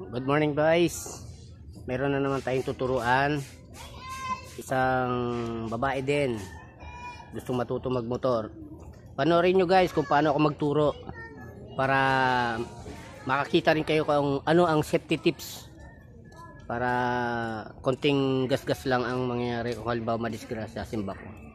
Good morning guys. Meron na naman tayong tuturuan. Isang babae din. Gusto matuto magmotor. Panoorin nyo guys kung paano ako magturo. Para makakita rin kayo kung ano ang safety tips. Para konting gasgas -gas lang ang mangyayari kung halimbawa madisgrasya simba ko.